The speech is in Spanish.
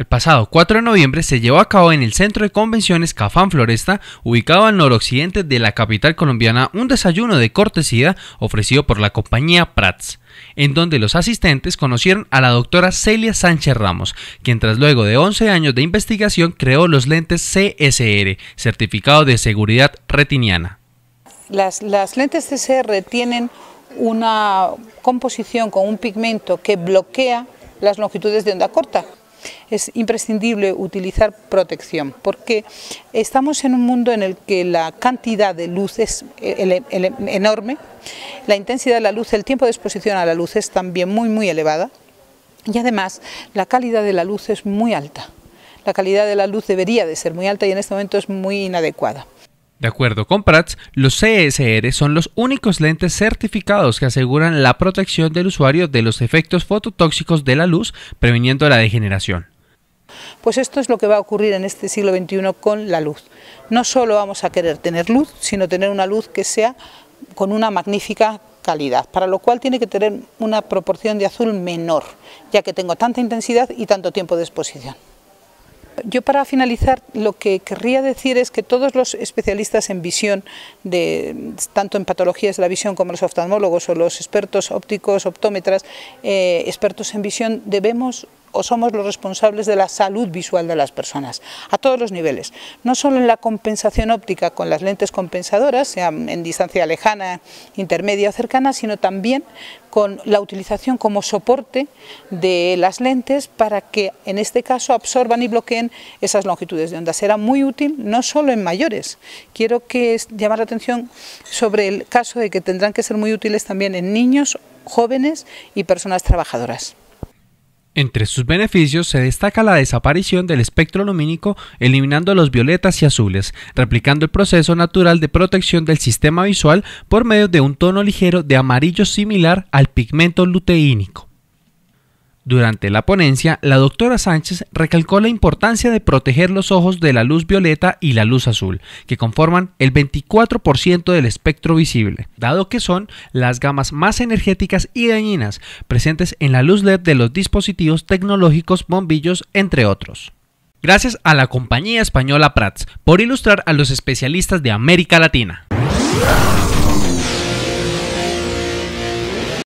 El pasado 4 de noviembre se llevó a cabo en el Centro de Convenciones Cafán Floresta, ubicado al noroccidente de la capital colombiana, un desayuno de cortesía ofrecido por la compañía Prats, en donde los asistentes conocieron a la doctora Celia Sánchez Ramos, quien tras luego de 11 años de investigación creó los lentes CSR, Certificado de Seguridad Retiniana. Las, lentes CSR tienen una composición con un pigmento que bloquea las longitudes de onda corta es imprescindible utilizar protección porque estamos en un mundo en el que la cantidad de luz es enorme, la intensidad de la luz, el tiempo de exposición a la luz es también muy muy elevada y además la calidad de la luz es muy alta. La calidad de la luz debería de ser muy alta y en este momento es muy inadecuada. De acuerdo con Prats, los CSR son los únicos lentes certificados que aseguran la protección del usuario de los efectos fototóxicos de la luz, previniendo la degeneración. Pues esto es lo que va a ocurrir en este siglo XXI con la luz. No solo vamos a querer tener luz, sino tener una luz que sea con una magnífica calidad, para lo cual tiene que tener una proporción de azul menor, ya que tengo tanta intensidad y tanto tiempo de exposición. Yo para finalizar lo que querría decir es que todos los especialistas en visión, de, tanto en patologías de la visión como los oftalmólogos o los expertos ópticos, optómetras, eh, expertos en visión, debemos o somos los responsables de la salud visual de las personas, a todos los niveles, no solo en la compensación óptica con las lentes compensadoras, sea en distancia lejana, intermedia o cercana, sino también con la utilización como soporte de las lentes para que en este caso absorban y bloqueen esas longitudes de onda. Será muy útil no solo en mayores, quiero que llamar la atención sobre el caso de que tendrán que ser muy útiles también en niños, jóvenes y personas trabajadoras. Entre sus beneficios se destaca la desaparición del espectro lumínico, eliminando los violetas y azules, replicando el proceso natural de protección del sistema visual por medio de un tono ligero de amarillo similar al pigmento luteínico. Durante la ponencia, la doctora Sánchez recalcó la importancia de proteger los ojos de la luz violeta y la luz azul, que conforman el 24% del espectro visible, dado que son las gamas más energéticas y dañinas presentes en la luz LED de los dispositivos tecnológicos, bombillos, entre otros. Gracias a la compañía española Prats por ilustrar a los especialistas de América Latina.